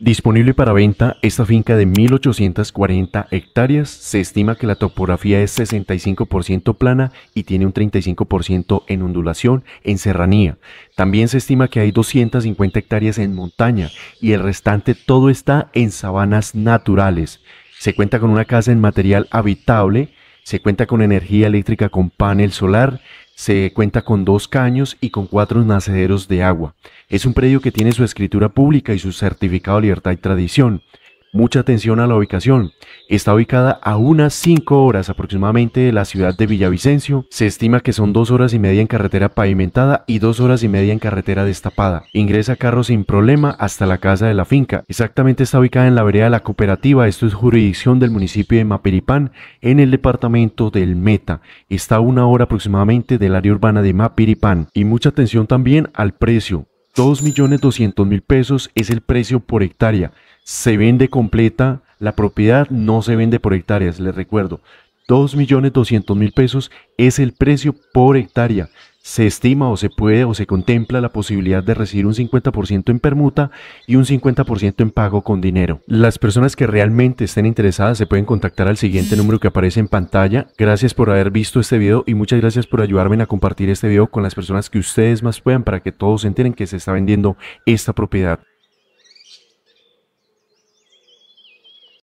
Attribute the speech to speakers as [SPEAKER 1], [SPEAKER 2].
[SPEAKER 1] Disponible para venta, esta finca de 1840 hectáreas se estima que la topografía es 65% plana y tiene un 35% en ondulación en serranía. También se estima que hay 250 hectáreas en montaña y el restante todo está en sabanas naturales. Se cuenta con una casa en material habitable, se cuenta con energía eléctrica con panel solar, se cuenta con dos caños y con cuatro nacederos de agua. Es un predio que tiene su escritura pública y su certificado de libertad y tradición. Mucha atención a la ubicación. Está ubicada a unas 5 horas aproximadamente de la ciudad de Villavicencio. Se estima que son 2 horas y media en carretera pavimentada y 2 horas y media en carretera destapada. Ingresa carro sin problema hasta la casa de la finca. Exactamente está ubicada en la vereda de la cooperativa. Esto es jurisdicción del municipio de Mapiripán en el departamento del Meta. Está a una hora aproximadamente del área urbana de Mapiripán. Y mucha atención también al precio. 2.200.000 pesos es el precio por hectárea se vende completa, la propiedad no se vende por hectáreas, les recuerdo. 2.200.000 pesos es el precio por hectárea. Se estima o se puede o se contempla la posibilidad de recibir un 50% en permuta y un 50% en pago con dinero. Las personas que realmente estén interesadas se pueden contactar al siguiente número que aparece en pantalla. Gracias por haber visto este video y muchas gracias por ayudarme a compartir este video con las personas que ustedes más puedan para que todos entiendan que se está vendiendo esta propiedad.